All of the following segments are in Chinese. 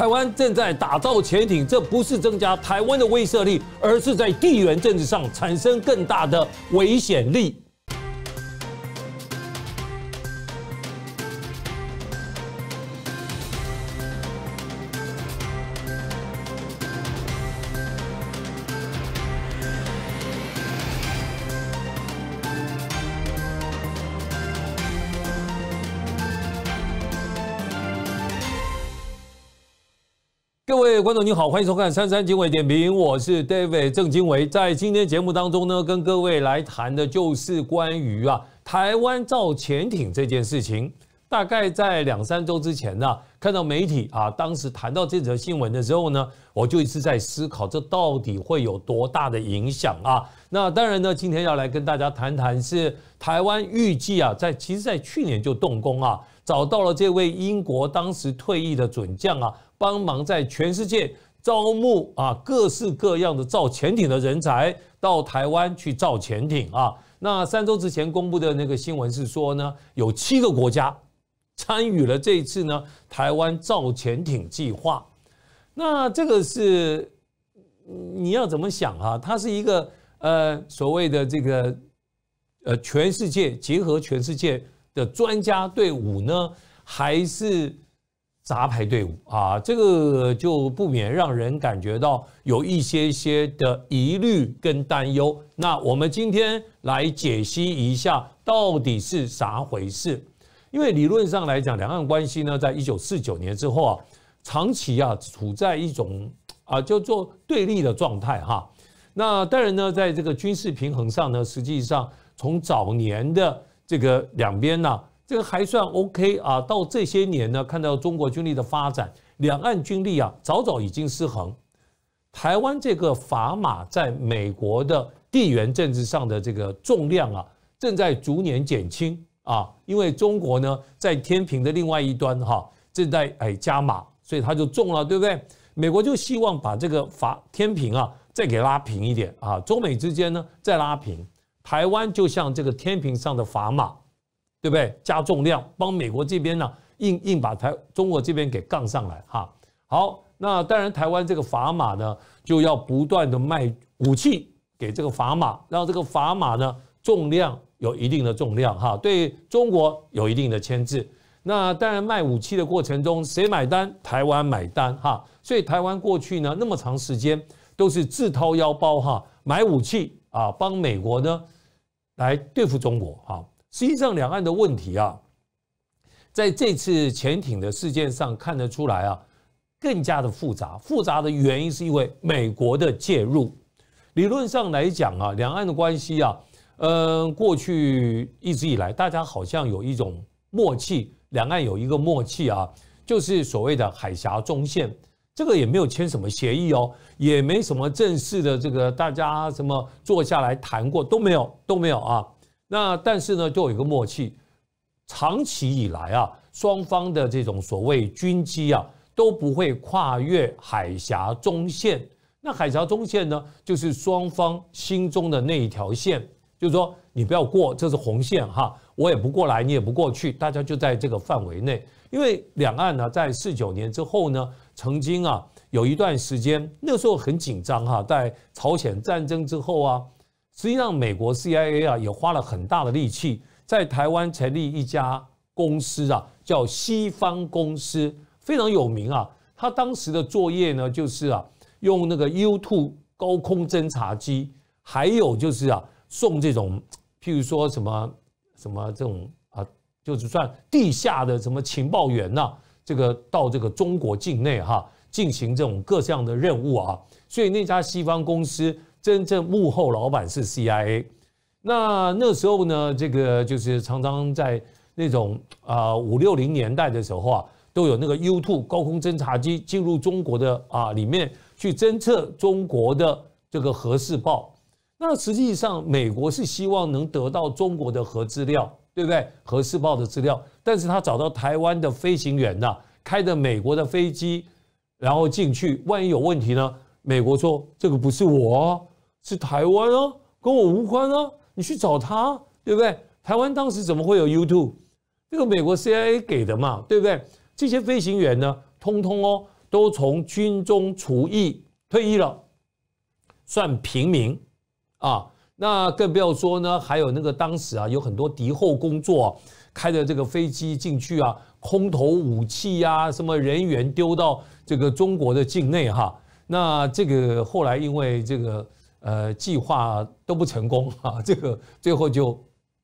台湾正在打造潜艇，这不是增加台湾的威慑力，而是在地缘政治上产生更大的危险力。观众你好，欢迎收看《三三经纬点评》，我是 David 郑经纬，在今天节目当中呢，跟各位来谈的，就是关于啊台湾造潜艇这件事情。大概在两三周之前呢，看到媒体啊，当时谈到这则新闻的时候呢，我就一直在思考，这到底会有多大的影响啊？那当然呢，今天要来跟大家谈谈，是台湾预计啊，在其实在去年就动工啊，找到了这位英国当时退役的准将啊，帮忙在全世界招募啊各式各样的造潜艇的人才到台湾去造潜艇啊。那三周之前公布的那个新闻是说呢，有七个国家。参与了这一次呢台湾造潜艇计划，那这个是你要怎么想哈？它是一个呃所谓的这个呃全世界结合全世界的专家队伍呢，还是杂牌队伍啊？这个就不免让人感觉到有一些些的疑虑跟担忧。那我们今天来解析一下，到底是啥回事？因为理论上来讲，两岸关系呢，在一九四九年之后啊，长期啊处在一种啊叫做对立的状态哈。那当然呢，在这个军事平衡上呢，实际上从早年的这个两边呢，这个还算 OK 啊。到这些年呢，看到中国军力的发展，两岸军力啊，早早已经失衡。台湾这个砝码在美国的地缘政治上的这个重量啊，正在逐年减轻。啊，因为中国呢在天平的另外一端哈，正在哎加码，所以它就中了，对不对？美国就希望把这个法天平啊再给拉平一点啊，中美之间呢再拉平，台湾就像这个天平上的砝码，对不对？加重量，帮美国这边呢硬硬把台中国这边给杠上来哈。好，那当然台湾这个砝码呢就要不断的卖武器给这个砝码，让这个砝码呢重量。有一定的重量哈，对中国有一定的牵制。那当然，卖武器的过程中，谁买单？台湾买单哈。所以台湾过去呢，那么长时间都是自掏腰包哈，买武器啊，帮美国呢来对付中国哈。实际上，两岸的问题啊，在这次潜艇的事件上看得出来啊，更加的复杂。复杂的原因是因为美国的介入。理论上来讲啊，两岸的关系啊。嗯，过去一直以来，大家好像有一种默契，两岸有一个默契啊，就是所谓的海峡中线。这个也没有签什么协议哦，也没什么正式的这个，大家什么坐下来谈过都没有，都没有啊。那但是呢，就有一个默契，长期以来啊，双方的这种所谓军机啊，都不会跨越海峡中线。那海峡中线呢，就是双方心中的那一条线。就是说，你不要过，这是红线哈，我也不过来，你也不过去，大家就在这个范围内。因为两岸呢，在四九年之后呢，曾经啊，有一段时间，那时候很紧张哈，在朝鲜战争之后啊，实际上美国 CIA 啊也花了很大的力气，在台湾成立一家公司啊，叫西方公司，非常有名啊。他当时的作业呢，就是啊，用那个 U two 高空侦察机，还有就是啊。送这种，譬如说什么什么这种啊，就是算地下的什么情报员呐，这个到这个中国境内哈，进行这种各项的任务啊。所以那家西方公司真正幕后老板是 CIA。那那时候呢，这个就是常常在那种啊五六零年代的时候啊，都有那个 u two 高空侦察机进入中国的啊里面去侦测中国的这个核试爆。那实际上，美国是希望能得到中国的核资料，对不对？核试爆的资料，但是他找到台湾的飞行员呐，开着美国的飞机，然后进去，万一有问题呢？美国说这个不是我，是台湾哦，跟我无关啊，你去找他，对不对？台湾当时怎么会有 YouTube？这个美国 CIA 给的嘛，对不对？这些飞行员呢，通通哦，都从军中除役退役了，算平民。啊，那更不要说呢，还有那个当时啊，有很多敌后工作，开着这个飞机进去啊，空投武器呀，什么人员丢到这个中国的境内哈。那这个后来因为这个呃计划都不成功啊，这个最后就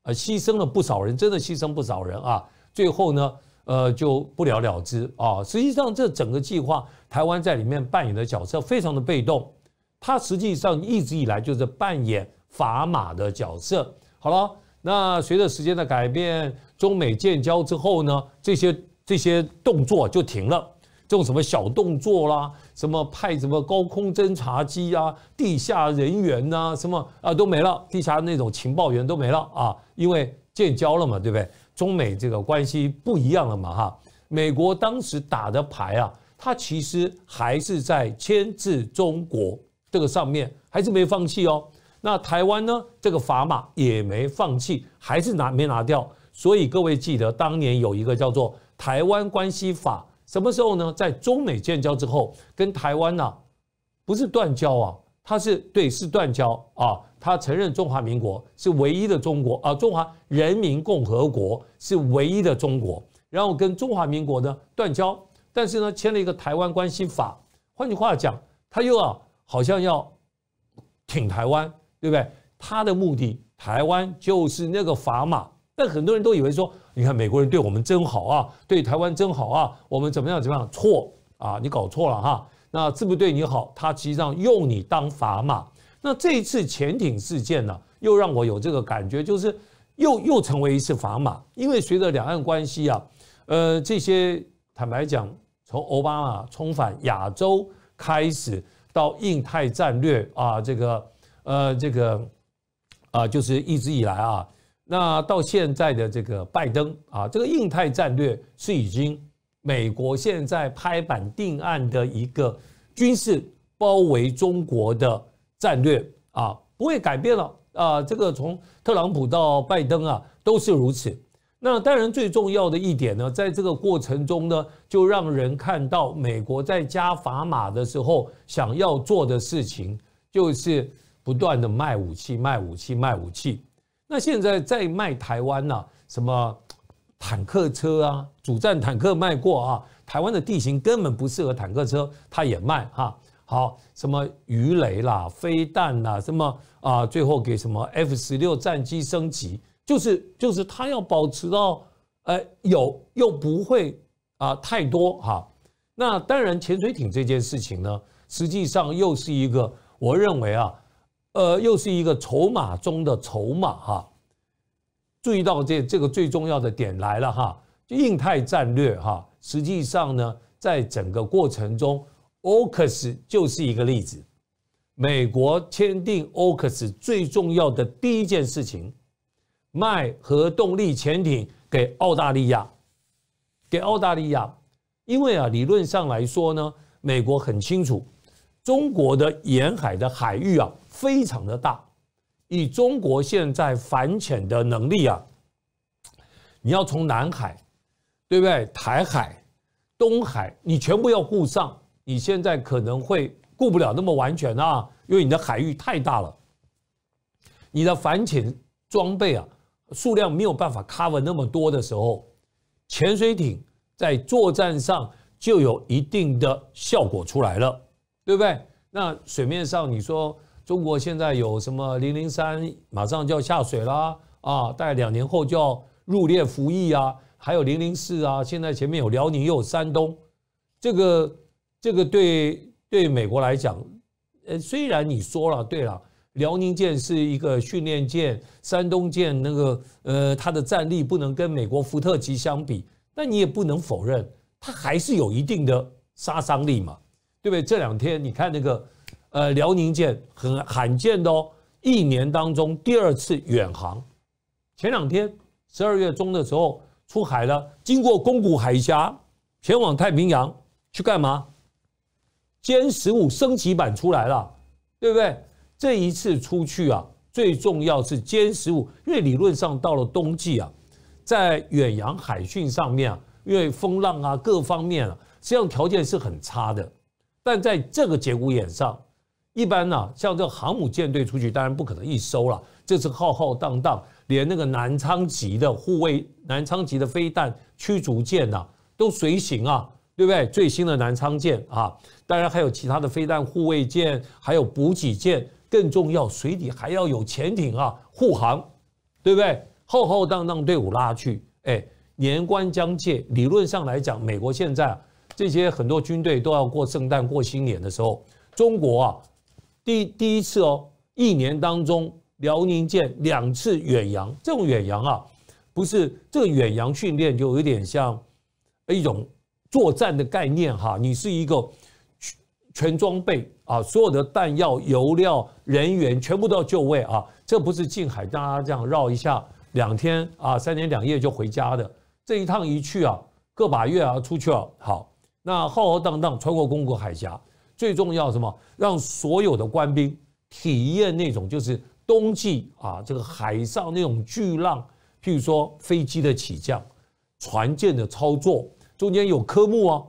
呃牺牲了不少人，真的牺牲不少人啊。最后呢，呃就不了了之啊。实际上这整个计划，台湾在里面扮演的角色非常的被动。它实际上一直以来就是扮演砝码的角色。好了，那随着时间的改变，中美建交之后呢，这些这些动作就停了。这种什么小动作啦，什么派什么高空侦察机啊，地下人员呐，什么啊都没了。地下那种情报员都没了啊，因为建交了嘛，对不对？中美这个关系不一样了嘛，哈。美国当时打的牌啊，它其实还是在牵制中国。这个上面还是没放弃哦，那台湾呢？这个砝码也没放弃，还是拿没拿掉。所以各位记得，当年有一个叫做《台湾关系法》，什么时候呢？在中美建交之后，跟台湾呢不是断交啊，它是对是断交啊，他承认中华民国是唯一的中国啊，中华人民共和国是唯一的中国，然后跟中华民国呢断交，但是呢签了一个《台湾关系法》。换句话讲，他又啊。好像要挺台湾，对不对？他的目的，台湾就是那个砝码。但很多人都以为说，你看美国人对我们真好啊，对台湾真好啊，我们怎么样怎么样？错啊，你搞错了哈。那是不是对你好？他实际上用你当砝码。那这一次潜艇事件呢，又让我有这个感觉，就是又又成为一次砝码。因为随着两岸关系啊，呃，这些坦白讲，从奥巴马重返亚洲开始。到印太战略啊，这个呃，这个啊，就是一直以来啊，那到现在的这个拜登啊，这个印太战略是已经美国现在拍板定案的一个军事包围中国的战略啊，不会改变了啊，这个从特朗普到拜登啊，都是如此。那当然，最重要的一点呢，在这个过程中呢，就让人看到美国在加砝码的时候想要做的事情，就是不断的卖武器、卖武器、卖武器。那现在在卖台湾呢，什么坦克车啊、主战坦克卖过啊，台湾的地形根本不适合坦克车，他也卖哈。好，什么鱼雷啦、飞弹啦，什么啊，最后给什么 F 十六战机升级。就是就是，他要保持到，呃，有又不会啊太多哈。那当然，潜水艇这件事情呢，实际上又是一个，我认为啊，呃，又是一个筹码中的筹码哈。注意到这这个最重要的点来了哈，就印太战略哈，实际上呢，在整个过程中，okus 就是一个例子。美国签订 okus 最重要的第一件事情。卖核动力潜艇给澳大利亚，给澳大利亚，因为啊，理论上来说呢，美国很清楚，中国的沿海的海域啊非常的大，以中国现在反潜的能力啊，你要从南海，对不对？台海、东海，你全部要顾上，你现在可能会顾不了那么完全啊，因为你的海域太大了，你的反潜装备啊。数量没有办法 cover 那么多的时候，潜水艇在作战上就有一定的效果出来了，对不对？那水面上你说中国现在有什么零零三马上就要下水啦啊，大概两年后就要入列服役啊，还有零零四啊，现在前面有辽宁又有山东，这个这个对对美国来讲，呃，虽然你说了，对了。辽宁舰是一个训练舰，山东舰那个呃，它的战力不能跟美国福特级相比，但你也不能否认，它还是有一定的杀伤力嘛，对不对？这两天你看那个呃，辽宁舰很罕见的哦，一年当中第二次远航，前两天十二月中的时候出海了，经过宫古海峡，前往太平洋去干嘛？歼十五升级版出来了，对不对？这一次出去啊，最重要是歼十五，因为理论上到了冬季啊，在远洋海训上面啊，因为风浪啊各方面啊，实际上条件是很差的。但在这个节骨眼上，一般呢，像这航母舰队出去，当然不可能一艘了，这次浩浩荡荡，连那个南昌级的护卫、南昌级的飞弹驱逐舰呐，都随行啊，对不对？最新的南昌舰啊，当然还有其他的飞弹护卫舰，还有补给舰。更重要，水底还要有潜艇啊护航，对不对？浩浩荡荡队伍拉去，哎，年关将届，理论上来讲，美国现在啊这些很多军队都要过圣诞、过新年的时候，中国啊第第一次哦，一年当中辽宁舰两次远洋，这种远洋啊，不是这个远洋训练就有点像一种作战的概念哈，你是一个。全装备啊，所有的弹药、油料、人员全部都要就位啊！这不是近海，大家这样绕一下两天啊，三天两夜就回家的。这一趟一去啊，个把月啊出去了。好，那浩浩荡荡穿过公国海峡，最重要什么？让所有的官兵体验那种就是冬季啊，这个海上那种巨浪。譬如说飞机的起降、船舰的操作，中间有科目啊，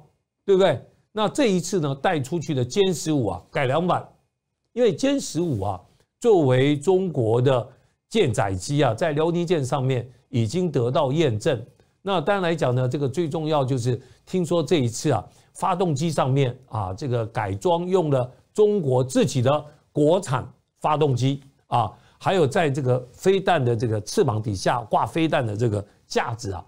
对不对？那这一次呢，带出去的歼十五啊，改良版，因为歼十五啊，作为中国的舰载机啊，在辽宁舰上面已经得到验证。那当然来讲呢，这个最重要就是，听说这一次啊，发动机上面啊，这个改装用了中国自己的国产发动机啊，还有在这个飞弹的这个翅膀底下挂飞弹的这个架子啊，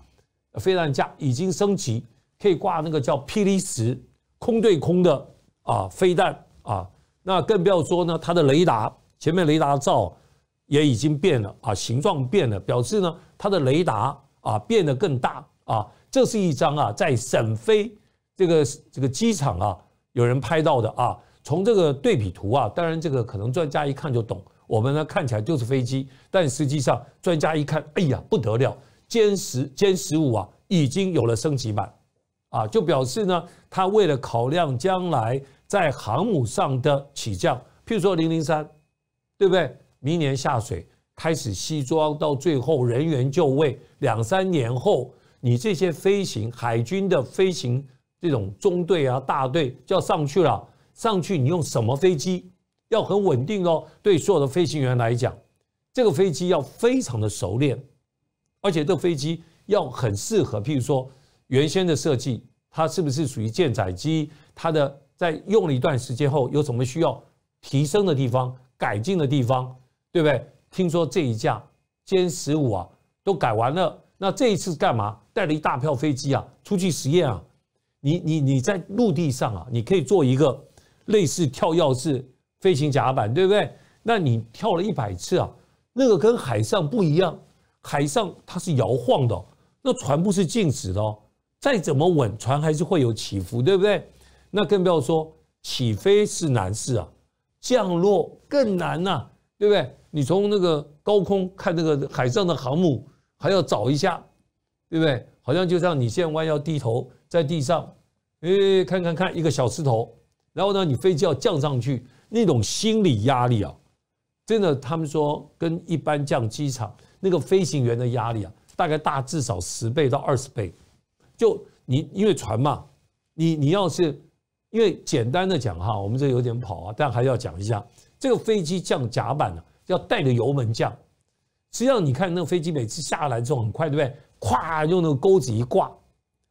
飞弹架已经升级，可以挂那个叫霹雳十。空对空的啊，飞弹啊，那更不要说呢，它的雷达前面雷达罩也已经变了啊，形状变了，表示呢它的雷达啊变得更大啊。这是一张啊，在沈飞这个这个机场啊，有人拍到的啊。从这个对比图啊，当然这个可能专家一看就懂，我们呢看起来就是飞机，但实际上专家一看，哎呀不得了，歼十歼十五啊，已经有了升级版。啊，就表示呢，他为了考量将来在航母上的起降，譬如说零零三，对不对？明年下水开始西装，到最后人员就位，两三年后，你这些飞行海军的飞行这种中队啊、大队就要上去了，上去你用什么飞机？要很稳定哦，对所有的飞行员来讲，这个飞机要非常的熟练，而且这飞机要很适合，譬如说。原先的设计，它是不是属于舰载机？它的在用了一段时间后，有什么需要提升的地方、改进的地方，对不对？听说这一架歼十五啊，都改完了。那这一次干嘛？带了一大票飞机啊，出去实验啊。你你你在陆地上啊，你可以做一个类似跳跃式飞行甲板，对不对？那你跳了一百次啊，那个跟海上不一样。海上它是摇晃的，那船不是静止的。再怎么稳，船还是会有起伏，对不对？那更不要说起飞是难事啊，降落更难呐，对不对？你从那个高空看那个海上的航母，还要找一下，对不对？好像就像你现在弯腰低头在地上，哎，看看看一个小石头，然后呢，你飞机要降上去，那种心理压力啊，真的，他们说跟一般降机场那个飞行员的压力啊，大概大至少十倍到二十倍。就你因为船嘛，你你要是因为简单的讲哈，我们这有点跑啊，但还是要讲一下，这个飞机降甲板呢，要带着油门降。实际上你看那飞机每次下来之后很快，对不对？咵用那个钩子一挂，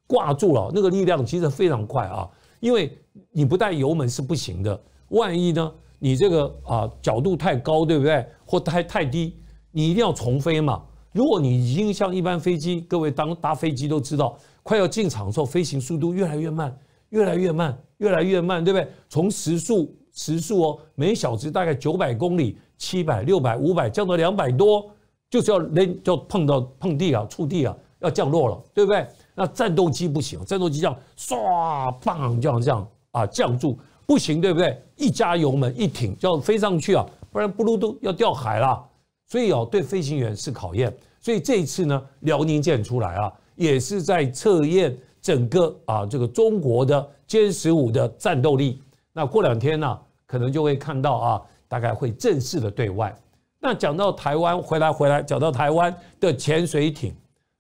挂住了，那个力量其实非常快啊，因为你不带油门是不行的。万一呢，你这个啊角度太高，对不对？或太太低，你一定要重飞嘛。如果你已经像一般飞机，各位当搭飞机都知道。快要进场的时候，飞行速度越来越慢，越来越慢，越来越慢，对不对？从时速时速哦，每小时大概九百公里、七百、六百、五百，降到两百多，就是要扔，要碰到碰地啊，触地啊，要降落了，对不对？那战斗机不行，战斗机这样唰棒，这样这样啊，降住不行，对不对？一加油门一挺，就要飞上去啊，不然不噜都要掉海了。所以哦，对飞行员是考验。所以这一次呢，辽宁舰出来啊。也是在测验整个啊这个中国的歼十五的战斗力。那过两天呢，可能就会看到啊，大概会正式的对外。那讲到台湾，回来回来，讲到台湾的潜水艇，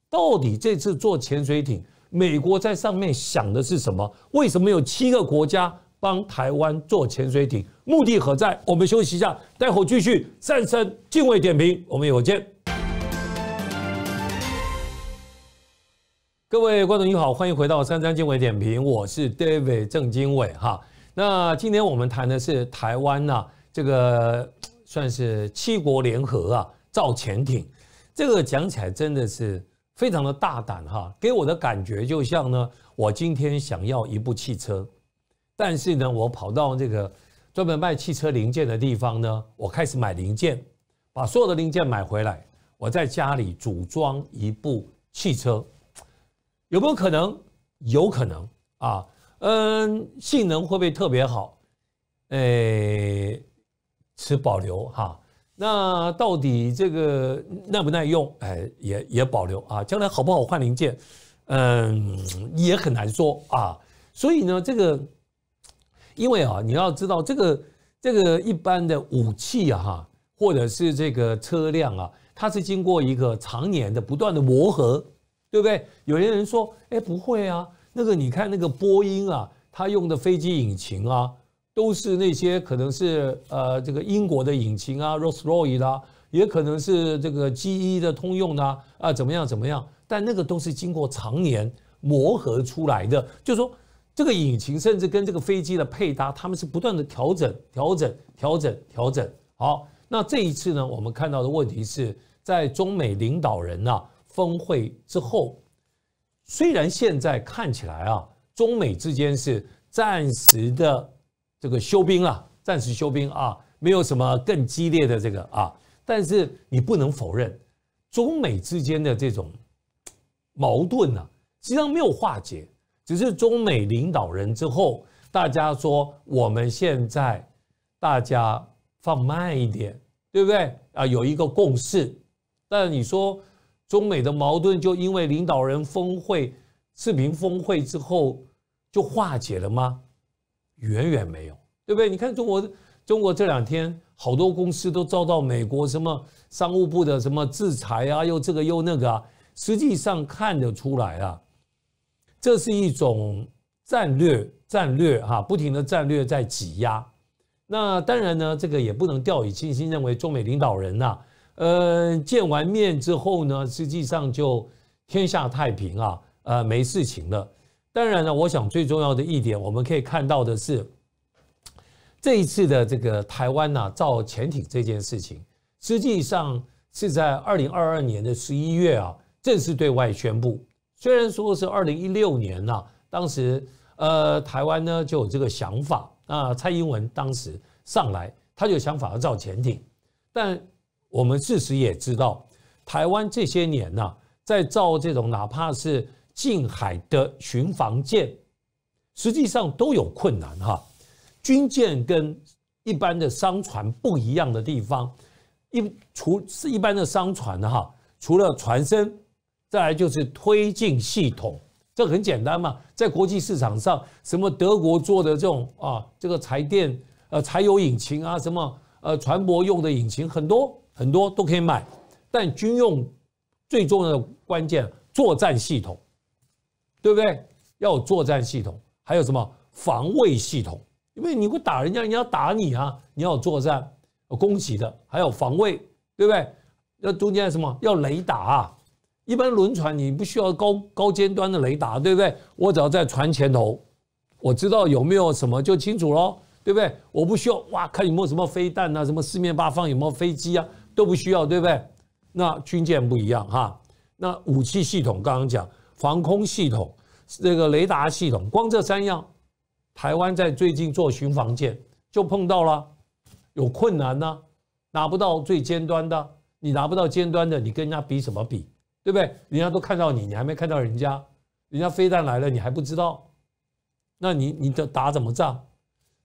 到底这次做潜水艇，美国在上面想的是什么？为什么有七个国家帮台湾做潜水艇？目的何在？我们休息一下，待会继续战胜敬畏点评，我们以后见。各位观众你好，欢迎回到三三经纬点评，我是 David 郑经纬哈。那今天我们谈的是台湾呐，这个算是七国联合啊造潜艇，这个讲起来真的是非常的大胆哈，给我的感觉就像呢，我今天想要一部汽车，但是呢，我跑到这个专门卖汽车零件的地方呢，我开始买零件，把所有的零件买回来，我在家里组装一部汽车。有没有可能？有可能啊，嗯，性能会不会特别好？哎，持保留哈。那到底这个耐不耐用？哎，也也保留啊。将来好不好换零件？嗯，也很难说啊。所以呢，这个因为啊，你要知道，这个这个一般的武器啊，哈，或者是这个车辆啊，它是经过一个常年的不断的磨合。对不对？有些人说，哎，不会啊，那个你看那个波音啊，它用的飞机引擎啊，都是那些可能是呃这个英国的引擎啊，Rolls Royce 啦，也可能是这个 GE 的通用的啊，怎么样怎么样？但那个都是经过常年磨合出来的，就是说这个引擎甚至跟这个飞机的配搭，他们是不断的调整、调整、调整、调整。好，那这一次呢，我们看到的问题是在中美领导人呢。峰会之后，虽然现在看起来啊，中美之间是暂时的这个休兵啊，暂时休兵啊，没有什么更激烈的这个啊，但是你不能否认，中美之间的这种矛盾啊，实际上没有化解，只是中美领导人之后，大家说我们现在大家放慢一点，对不对啊？有一个共识，但你说。中美的矛盾就因为领导人峰会、视频峰会之后就化解了吗？远远没有，对不对？你看中国，中国这两天好多公司都遭到美国什么商务部的什么制裁啊，又这个又那个。实际上看得出来啊，这是一种战略战略哈，不停的战略在挤压。那当然呢，这个也不能掉以轻心，认为中美领导人呐。呃，见完面之后呢，实际上就天下太平啊，呃，没事情了。当然呢，我想最重要的一点，我们可以看到的是，这一次的这个台湾呐造潜艇这件事情，实际上是在二零二二年的十一月啊，正式对外宣布。虽然说是二零一六年呐，当时呃，台湾呢就有这个想法，那蔡英文当时上来，他就想法要造潜艇，但。我们事实也知道，台湾这些年呐，在造这种哪怕是近海的巡防舰，实际上都有困难哈。军舰跟一般的商船不一样的地方，一除是一般的商船哈，除了船身，再来就是推进系统，这很简单嘛，在国际市场上，什么德国做的这种啊，这个柴电呃柴油引擎啊，什么呃船舶用的引擎很多。很多都可以买，但军用最重要的关键作战系统，对不对？要有作战系统，还有什么防卫系统？因为你会打人家，人家打你啊！你要作战，攻击的还有防卫，对不对？那中间什么？要雷达啊！一般轮船你不需要高高尖端的雷达，对不对？我只要在船前头，我知道有没有什么就清楚喽，对不对？我不需要哇，看有没有什么飞弹啊，什么四面八方有没有飞机啊？都不需要，对不对？那军舰不一样哈。那武器系统刚刚讲，防空系统、那个雷达系统，光这三样，台湾在最近做巡防舰就碰到了有困难呢，拿不到最尖端的，你拿不到尖端的，你跟人家比什么比，对不对？人家都看到你，你还没看到人家，人家飞弹来了你还不知道，那你你的打怎么仗？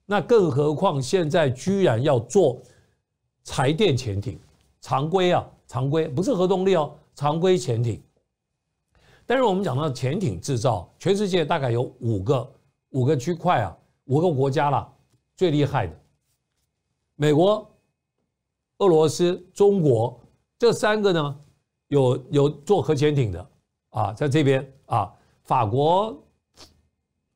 那更何况现在居然要做柴电潜艇。常规啊，常规不是核动力哦，常规潜艇。但是我们讲到潜艇制造，全世界大概有五个五个区块啊，五个国家啦，最厉害的，美国、俄罗斯、中国这三个呢，有有做核潜艇的啊，在这边啊，法国，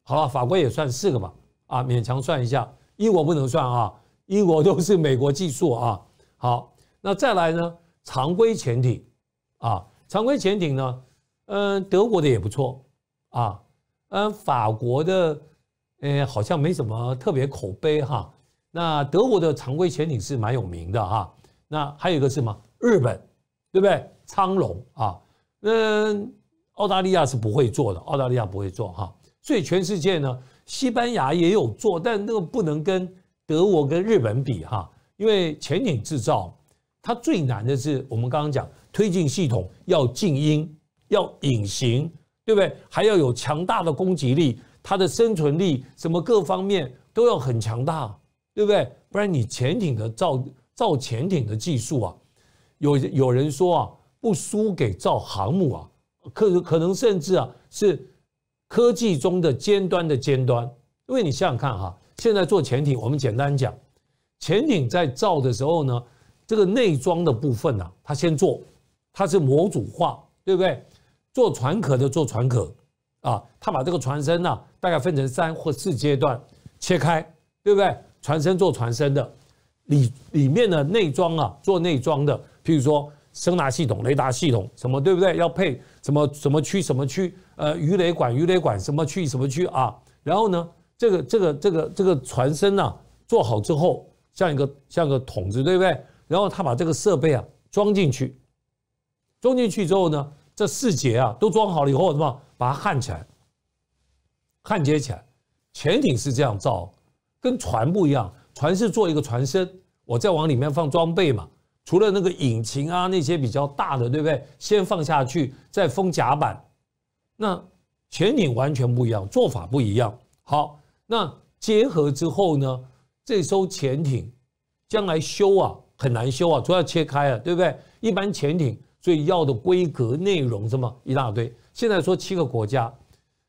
好吧，法国也算四个吧，啊，勉强算一下，英国不能算啊，英国都是美国技术啊，好。那再来呢？常规潜艇，啊，常规潜艇呢？嗯，德国的也不错，啊，嗯，法国的，哎，好像没什么特别口碑哈。那德国的常规潜艇是蛮有名的哈。那还有一个是什么？日本，对不对？苍龙啊，嗯，澳大利亚是不会做的，澳大利亚不会做哈。所以全世界呢，西班牙也有做，但那个不能跟德国跟日本比哈，因为潜艇制造。它最难的是，我们刚刚讲推进系统要静音、要隐形，对不对？还要有强大的攻击力，它的生存力什么各方面都要很强大，对不对？不然你潜艇的造造潜艇的技术啊，有有人说啊，不输给造航母啊，可可能甚至啊是科技中的尖端的尖端。因为你想想看哈，现在做潜艇，我们简单讲，潜艇在造的时候呢。这个内装的部分啊，他先做，它是模组化，对不对？做船壳的做船壳，啊，他把这个船身啊，大概分成三或四阶段切开，对不对？船身做船身的，里里面的内装啊，做内装的，譬如说声纳系统、雷达系统什么，对不对？要配什么什么区什么区，呃，鱼雷管鱼雷管什么区什么区啊？然后呢，这个这个这个这个船身啊，做好之后，像一个像个筒子，对不对？然后他把这个设备啊装进去，装进去之后呢，这四节啊都装好了以后，是吧？把它焊起来，焊接起来。潜艇是这样造，跟船不一样。船是做一个船身，我再往里面放装备嘛。除了那个引擎啊那些比较大的，对不对？先放下去，再封甲板。那潜艇完全不一样，做法不一样。好，那结合之后呢，这艘潜艇将来修啊。很难修啊，主要切开了，对不对？一般潜艇，所以要的规格内容这么一大堆。现在说七个国家，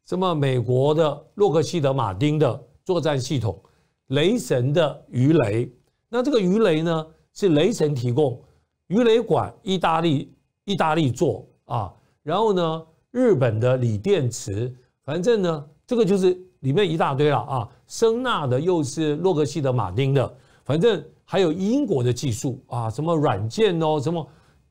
什么美国的洛克希德马丁的作战系统，雷神的鱼雷，那这个鱼雷呢是雷神提供，鱼雷管意大利意大利做啊，然后呢日本的锂电池，反正呢这个就是里面一大堆了啊，声呐的又是洛克希德马丁的，反正。还有英国的技术啊，什么软件哦，什么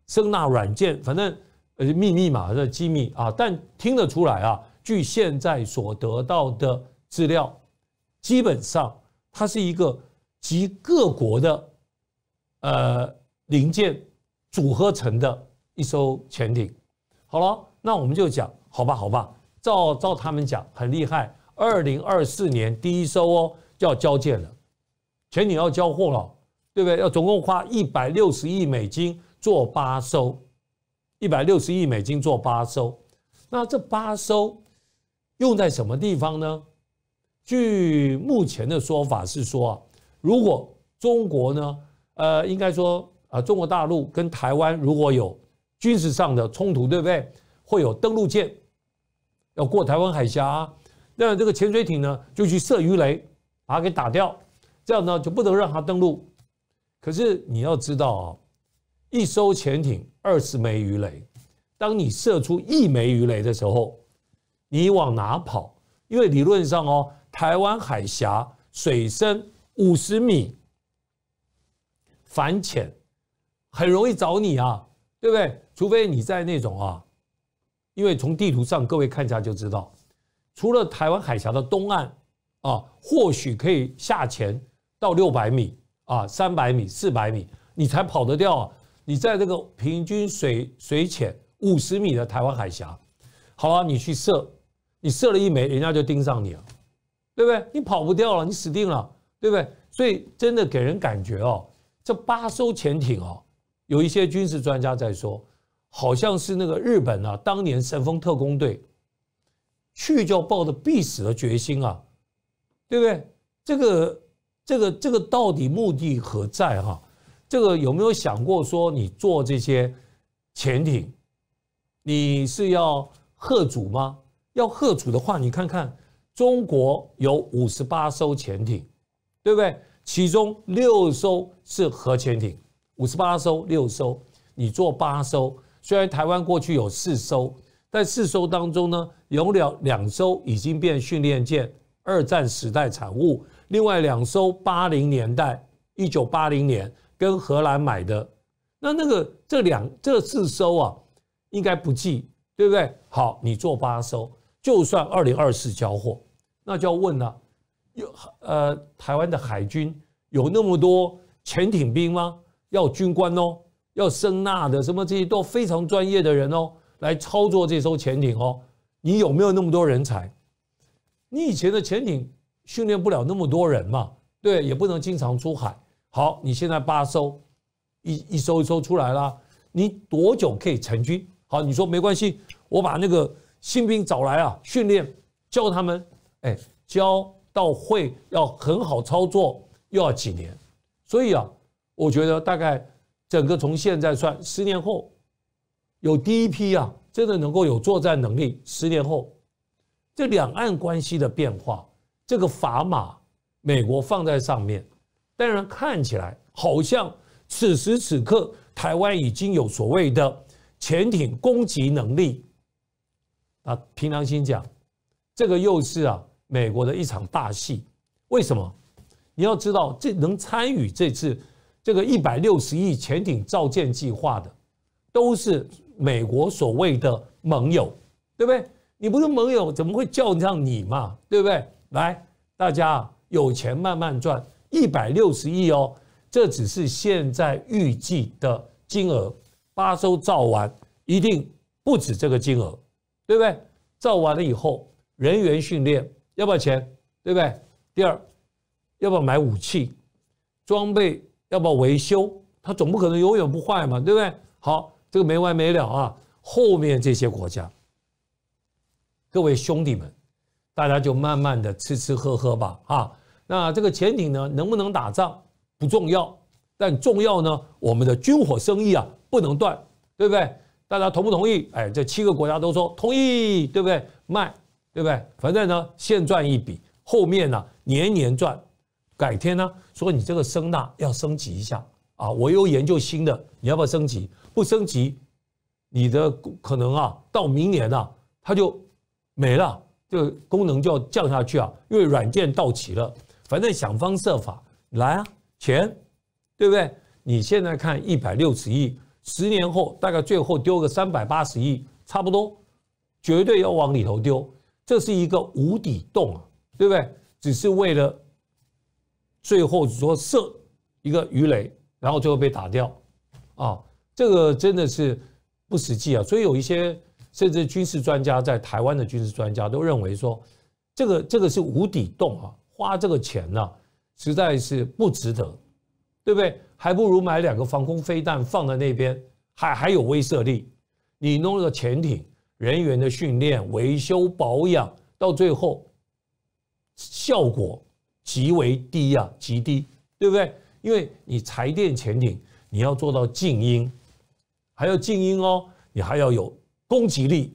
声呐软件，反正呃密密嘛，麻的机密啊。但听得出来啊，据现在所得到的资料，基本上它是一个集各国的呃零件组合成的一艘潜艇。好了，那我们就讲好吧，好吧，照照他们讲很厉害，二零二四年第一艘哦就要交舰了，潜艇要交货了。对不对？要总共花一百六十亿美金做八艘，一百六十亿美金做八艘。那这八艘用在什么地方呢？据目前的说法是说啊，如果中国呢，呃，应该说啊，中国大陆跟台湾如果有军事上的冲突，对不对？会有登陆舰要过台湾海峡，啊，那这个潜水艇呢就去射鱼雷，把它给打掉，这样呢就不能让它登陆。可是你要知道啊，一艘潜艇二十枚鱼雷，当你射出一枚鱼雷的时候，你往哪跑？因为理论上哦，台湾海峡水深五十米，反潜很容易找你啊，对不对？除非你在那种啊，因为从地图上各位看一下就知道，除了台湾海峡的东岸啊，或许可以下潜到六百米。啊，三百米、四百米，你才跑得掉啊！你在这个平均水水浅五十米的台湾海峡，好啊，你去射，你射了一枚，人家就盯上你了，对不对？你跑不掉了，你死定了，对不对？所以真的给人感觉哦，这八艘潜艇哦，有一些军事专家在说，好像是那个日本啊，当年神风特工队去就抱着必死的决心啊，对不对？这个。这个这个到底目的何在哈？这个有没有想过说你做这些潜艇，你是要贺主吗？要贺主的话，你看看中国有五十八艘潜艇，对不对？其中六艘是核潜艇，五十八艘六艘，你做八艘。虽然台湾过去有四艘，但四艘当中呢，有了两艘已经变训练舰，二战时代产物。另外两艘八零年代，一九八零年跟荷兰买的，那那个这两这四艘啊，应该不计，对不对？好，你做八艘，就算二零二四交货，那就要问了，有呃台湾的海军有那么多潜艇兵吗？要军官哦，要声纳的什么这些都非常专业的人哦，来操作这艘潜艇哦，你有没有那么多人才？你以前的潜艇？训练不了那么多人嘛？对，也不能经常出海。好，你现在八艘，一一艘一艘出来啦，你多久可以成军？好，你说没关系，我把那个新兵找来啊，训练教他们，哎，教到会要很好操作，又要几年？所以啊，我觉得大概整个从现在算，十年后有第一批啊，真的能够有作战能力。十年后，这两岸关系的变化。这个砝码，美国放在上面，当然看起来好像此时此刻台湾已经有所谓的潜艇攻击能力。啊，平良心讲，这个又是啊美国的一场大戏。为什么？你要知道，这能参与这次这个一百六十亿潜艇造舰计划的，都是美国所谓的盟友，对不对？你不是盟友，怎么会叫上你嘛？对不对？来，大家有钱慢慢赚，一百六十亿哦，这只是现在预计的金额。八艘造完一定不止这个金额，对不对？造完了以后，人员训练要不要钱？对不对？第二，要不要买武器、装备？要不要维修？它总不可能永远不坏嘛，对不对？好，这个没完没了啊！后面这些国家，各位兄弟们。大家就慢慢的吃吃喝喝吧，啊，那这个潜艇呢能不能打仗不重要，但重要呢我们的军火生意啊不能断，对不对？大家同不同意？哎，这七个国家都说同意，对不对？卖，对不对？反正呢现赚一笔，后面呢年年赚。改天呢说你这个声呐要升级一下啊，我又研究新的，你要不要升级？不升级，你的可能啊到明年呢它就没了。这个功能就要降下去啊，因为软件到齐了，反正想方设法来啊，钱，对不对？你现在看一百六十亿，十年后大概最后丢个三百八十亿，差不多，绝对要往里头丢，这是一个无底洞啊，对不对？只是为了最后说射一个鱼雷，然后最后被打掉，啊，这个真的是不实际啊，所以有一些。甚至军事专家在台湾的军事专家都认为说，这个这个是无底洞啊，花这个钱呢实在是不值得，对不对？还不如买两个防空飞弹放在那边，还还有威慑力。你弄个潜艇，人员的训练、维修保养，到最后效果极为低啊，极低，对不对？因为你柴电潜艇，你要做到静音，还要静音哦，你还要有。攻击力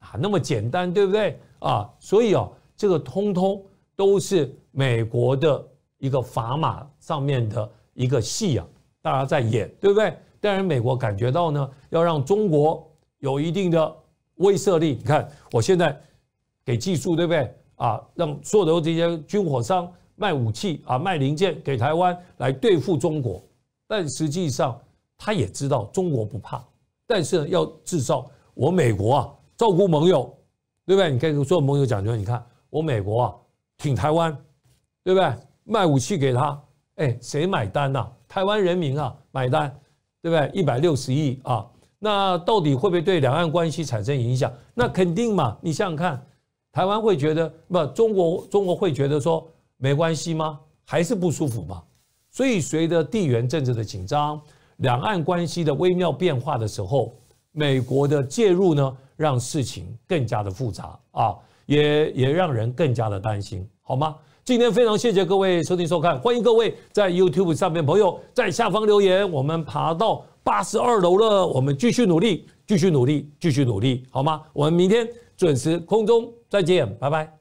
啊那么简单对不对啊？所以啊，这个通通都是美国的一个砝码上面的一个戏啊，大家在演，对不对？当然，美国感觉到呢，要让中国有一定的威慑力。你看，我现在给技术，对不对啊？让所有的这些军火商卖武器啊，卖零件给台湾来对付中国，但实际上他也知道中国不怕，但是要制造。我美国啊，照顾盟友，对不对？你可以做盟友讲说，你看我美国啊，挺台湾，对不对？卖武器给他，哎，谁买单呐？台湾人民啊，买单，对不对？一百六十亿啊，那到底会不会对两岸关系产生影响？那肯定嘛？你想想看，台湾会觉得不？中国中国会觉得说没关系吗？还是不舒服嘛？所以随着地缘政治的紧张，两岸关系的微妙变化的时候。美国的介入呢，让事情更加的复杂啊，也也让人更加的担心，好吗？今天非常谢谢各位收听收看，欢迎各位在 YouTube 上面朋友在下方留言，我们爬到八十二楼了，我们继续努力，继续努力，继续努力，好吗？我们明天准时空中再见，拜拜。